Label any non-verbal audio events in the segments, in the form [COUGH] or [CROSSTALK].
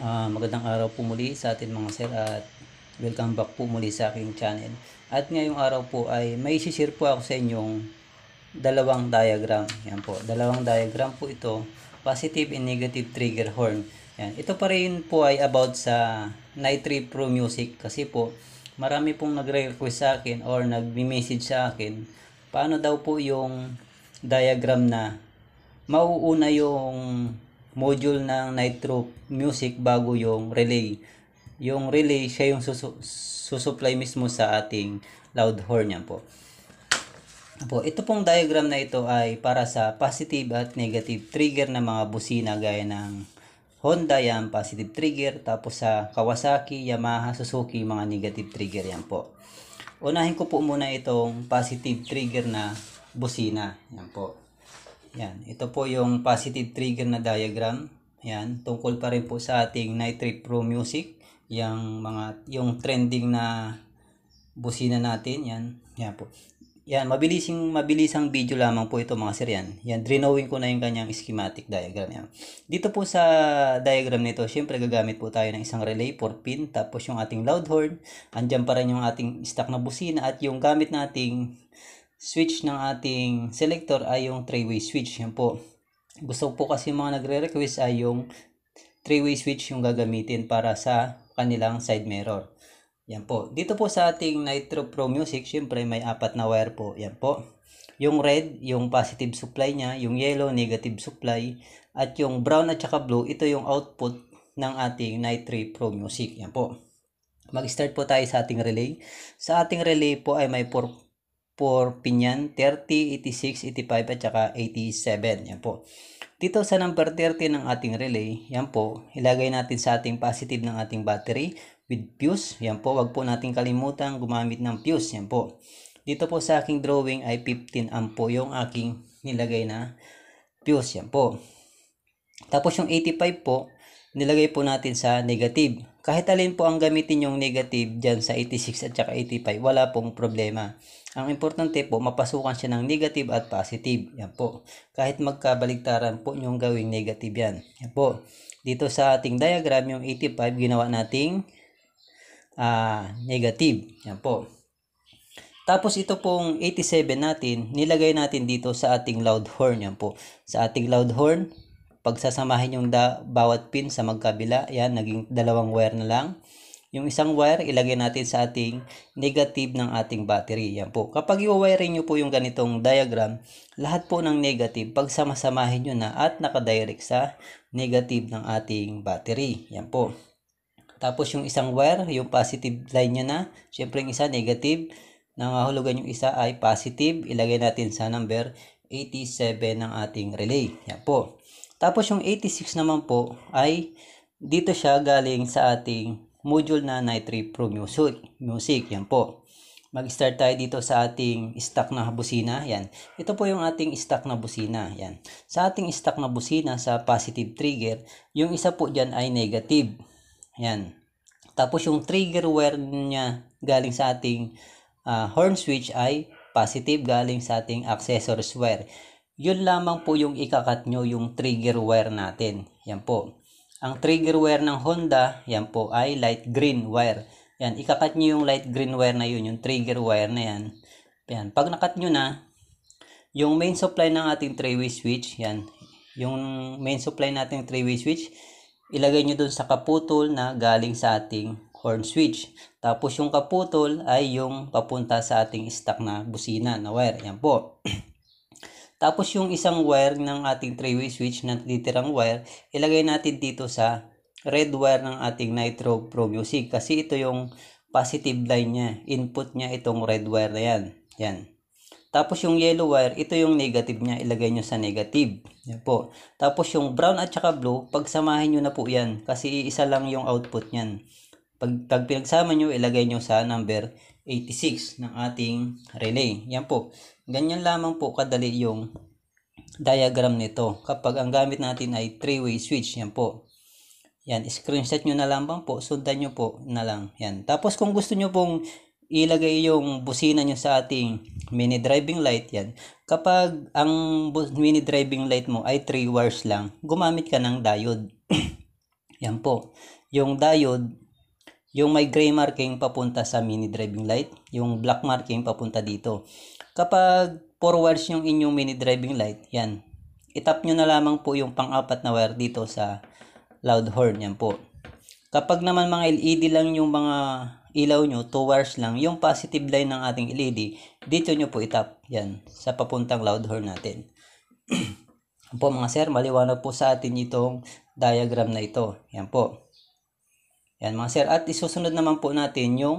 Uh, magandang araw po muli sa atin mga sir at welcome back po muli sa aking channel. At ngayong araw po ay may share po ako sa inyong dalawang diagram. Yan po, dalawang diagram po ito, positive and negative trigger horn. Yan. Ito pa rin po ay about sa Night Pro Music kasi po marami pong nagre-request sa akin or nagme-message sa akin paano daw po yung diagram na mauuna yung module ng Nitro Music bago yung relay. Yung relay, siya yung susu susupply mismo sa ating loud horn yan po. Apo, ito pong diagram na ito ay para sa positive at negative trigger ng mga busina gaya ng Honda yan, positive trigger. Tapos sa Kawasaki, Yamaha, Suzuki, mga negative trigger yan po. Unahin ko po muna itong positive trigger na busina. Yan po. Yan, ito po yung positive trigger na diagram. Yan, tungkol pa rin po sa ating nitrate pro music, yung mga yung trending na busina natin, yan. Yan po. Yan, mabilising mabilisang video lamang po ito mga sir yan. Yan, drenowing ko na yung kanyang schematic diagram yan. Dito po sa diagram nito, syempre gagamit po tayo ng isang relay for pin, tapos yung ating loud horn, andyan pa rin yung ating stack na busina at yung gamit nating na switch ng ating selector ay yung three-way switch. Yan po. Gusto po kasi mga nagre-request ay yung three-way switch yung gagamitin para sa kanilang side mirror. Yan po. Dito po sa ating Nitro Pro Music, syempre may apat na wire po. Yan po. Yung red, yung positive supply niya. Yung yellow, negative supply. At yung brown at saka blue, ito yung output ng ating Nitro Pro Music. Yan po. Mag-start po tayo sa ating relay. Sa ating relay po ay may 4 for Pinyan, 30, 86, 85 at saka 87. Yan po. Dito sa number 30 ng ating relay, yan po, ilagay natin sa ating positive ng ating battery with fuse. Yan po, wag po natin kalimutan gumamit ng fuse. Yan po. Dito po sa aking drawing ay 15 amp po yung aking nilagay na fuse. Yan po. Tapos yung 85 po, nilagay po natin sa negative. Kahit alin po ang gamitin yung negative dyan sa 86 at saka 85, wala pong problema. Ang importante po, mapasukan siya ng negative at positive. Yan po. Kahit magkabaligtaran po yung gawing negative yan. Yan po. Dito sa ating diagram, yung 85, ginawa nating uh, negative. Yan po. Tapos ito pong 87 natin, nilagay natin dito sa ating loud horn. Yan po. Sa ating loud horn, pagsasamahin yung da, bawat pin sa magkabila, yan, naging dalawang wire na lang. Yung isang wire, ilagay natin sa ating negative ng ating battery. Yan po. Kapag i wire nyo po yung ganitong diagram, lahat po ng negative, pagsamasamahin nyo na at nakadirect sa negative ng ating battery. Yan po. Tapos yung isang wire, yung positive line nyo na, syempre yung isa negative, nangahulugan yung isa ay positive, ilagay natin sa number 87 ng ating relay. Yan po. Tapos yung 86 naman po ay dito siya galing sa ating module na Nitrate Pro Music. Music, yan po. Mag-start tayo dito sa ating stock na busina. Yan. Ito po yung ating stock na busina. Yan. Sa ating stock na busina sa positive trigger, yung isa po dyan ay negative. Yan. Tapos yung trigger wire niya galing sa ating uh, horn switch ay positive galing sa ating accessory wire yun lamang po yung ikakat nyo, yung trigger wire natin. Yan po. Ang trigger wire ng Honda, yan po ay light green wire. Yan, ikakat nyo yung light green wire na yun, yung trigger wire na yan. Yan, pag nakat nyo na, yung main supply ng ating 3-way switch, yan, yung main supply natin ng 3-way switch, ilagay nyo dun sa kaputol na galing sa ating horn switch. Tapos yung kaputol ay yung papunta sa ating stack na busina na wire. Yan po. [CLEARS THROAT] Tapos yung isang wire ng ating three-way switch na titirang wire, ilagay natin dito sa red wire ng ating Nitro Pro Music kasi ito yung positive line niya, input niya itong red wire na yan. Yan. Tapos yung yellow wire, ito yung negative niya, ilagay nyo sa negative. Yan po. Tapos yung brown at saka blue, pagsamahin nyo na po yan kasi isa lang yung output niyan. Pag, pag pinagsama nyo, ilagay nyo sa number 86 ng ating relay. Yan po. Ganyan lamang po kadali yung diagram nito kapag ang gamit natin ay three-way switch. Yan po. Yan, screenshot nyo na lang po. Sundan nyo po na lang. Yan. Tapos kung gusto nyo pong ilagay yung busina nyo sa ating mini driving light yan. Kapag ang mini driving light mo ay 3 wires lang, gumamit ka ng diode. [CLEARS THROAT] yan po. Yung diode, yung may gray marking papunta sa mini driving light, yung black marking papunta dito. Kapag 4 wires yung inyong mini driving light, yan. Itap nyo na lamang po yung pang-apat na wire dito sa loud horn, yan po. Kapag naman mga LED lang yung mga ilaw nyo, 2 wires lang, yung positive line ng ating LED, dito nyo po itap, yan, sa papuntang loud horn natin. [CLEARS THROAT] po mga sir, maliwanag po sa atin itong diagram na ito. Yan po. Yan mga sir. At isusunod naman po natin yung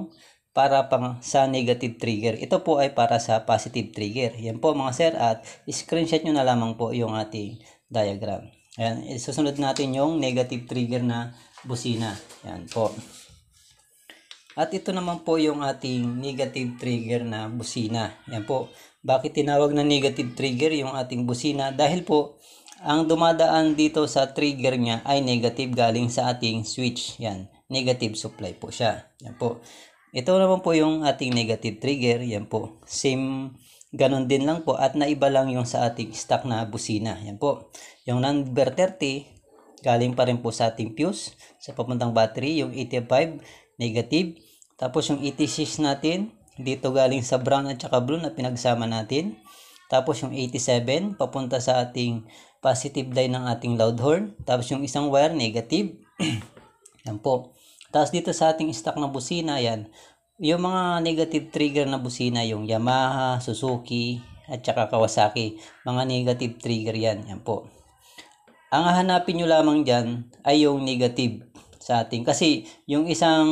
para pang sa negative trigger. Ito po ay para sa positive trigger. Yan po mga sir at screenshot nyo na lamang po yung ating diagram. Ayan, Isusunod natin yung negative trigger na busina. Yan po. At ito naman po yung ating negative trigger na busina. Yan po. Bakit tinawag na negative trigger yung ating busina? Dahil po, ang dumadaan dito sa trigger niya ay negative galing sa ating switch. Yan negative supply po siya. Yan po. Ito naman po yung ating negative trigger. Yan po. Same ganun din lang po at naiba lang yung sa ating stock na busina. Yan po. Yung number 30, galing pa rin po sa ating fuse, sa papuntang battery, yung 85, negative. Tapos yung 86 natin, dito galing sa brown at saka blue na pinagsama natin. Tapos yung 87, papunta sa ating positive line ng ating loud horn. Tapos yung isang wire, negative. [CLEARS THROAT] Yan po. Tapos dito sa ating stock na busina, yan. Yung mga negative trigger na busina, yung Yamaha, Suzuki, at saka Kawasaki. Mga negative trigger yan. Yan po. Ang hahanapin nyo lamang dyan ay yung negative sa ating. Kasi yung isang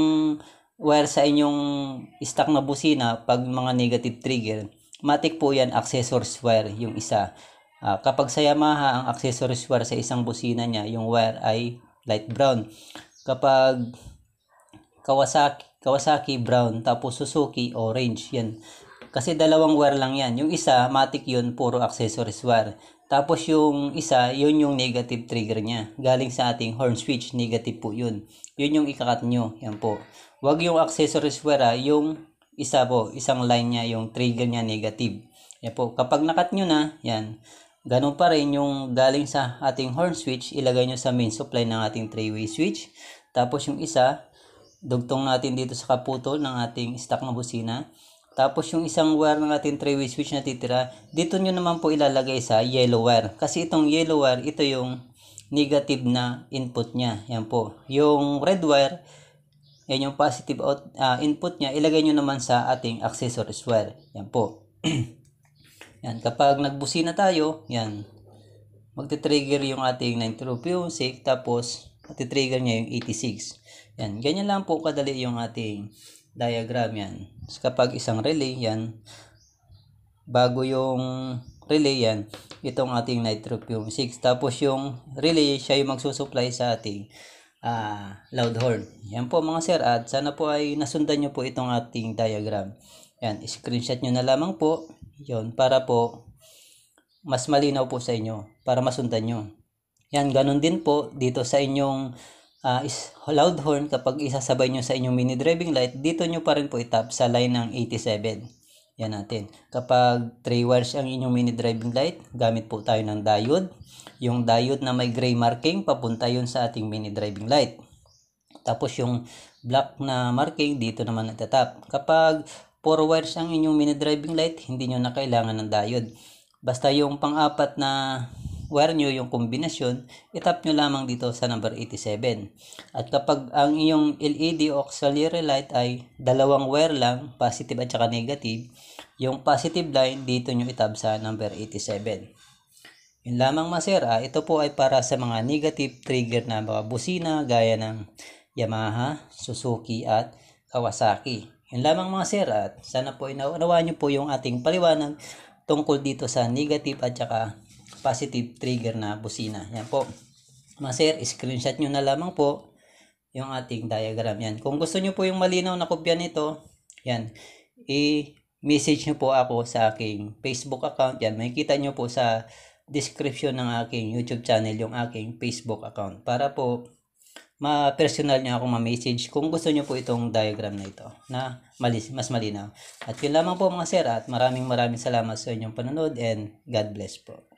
wire sa inyong stock na busina, pag mga negative trigger, matik po yan accessories wire yung isa. Uh, kapag sa Yamaha, ang accessories wire sa isang busina niya, yung wire ay light brown kapag Kawasaki, Kawasaki brown, tapos Suzuki orange. Yan. Kasi dalawang wire lang yan. Yung isa, matic yun, puro accessories wire. Tapos yung isa, yun yung negative trigger niya. Galing sa ating horn switch, negative po yun. Yun yung ikakat nyo. Yan po. Huwag yung accessories wire, ha. Ah. yung isa po, isang line niya, yung trigger niya negative. Yan po. Kapag nakat nyo na, yan. Ganun pa rin yung galing sa ating horn switch, ilagay nyo sa main supply ng ating three-way switch. Tapos yung isa, dugtong natin dito sa kaputol ng ating stock na busina. Tapos yung isang wire ng ating three-way switch na titira, dito nyo naman po ilalagay sa yellow wire. Kasi itong yellow wire, ito yung negative na input niya. Yan po. Yung red wire, yan yung positive out, uh, input niya, ilagay nyo naman sa ating accessories wire. Yan po. [CLEARS THROAT] Yan, kapag nagbusina tayo, yan, magte-trigger yung ating 92 music, tapos magte-trigger niya yung 86. Yan, ganyan lang po kadali yung ating diagram yan. So, kapag isang relay yan, bago yung relay yan, itong ating nitro 6. Tapos yung relay, siya yung magsusupply sa ating uh, loud horn. Yan po mga sir at sana po ay nasundan nyo po itong ating diagram. Yan, screenshot nyo na lamang po yon para po mas malinaw po sa inyo, para masundan nyo. Yan, ganun din po dito sa inyong uh, is loud horn kapag isasabay nyo sa inyong mini driving light, dito nyo pa rin po itap sa line ng 87. Yan natin. Kapag 3 wires ang inyong mini driving light, gamit po tayo ng diode. Yung diode na may gray marking, papunta yun sa ating mini driving light. Tapos yung black na marking, dito naman natatap. Kapag 4 wires ang inyong mini driving light, hindi nyo na kailangan ng diode. Basta yung pang-apat na wire nyo, yung kombinasyon, itap nyo lamang dito sa number 87. At kapag ang inyong LED auxiliary light ay dalawang wire lang, positive at saka negative, yung positive line dito nyo itap sa number 87. Yun lamang masir, ah, ito po ay para sa mga negative trigger na mga busina gaya ng Yamaha, Suzuki at Kawasaki. Yun lamang mga sir at sana po inawaan nyo po yung ating paliwanag tungkol dito sa negative at saka positive trigger na busina. Yan po. Mga sir, screenshot nyo na lamang po yung ating diagram. Yan. Kung gusto nyo po yung malinaw na kopya nito, yan, i-message nyo po ako sa aking Facebook account. Yan, makikita nyo po sa description ng aking YouTube channel yung aking Facebook account para po ma-personal nyo akong ma-message kung gusto niyo po itong diagram na ito na malis, mas malinaw. At yun lamang po mga sir at maraming maraming salamat sa inyong panonood and God bless po.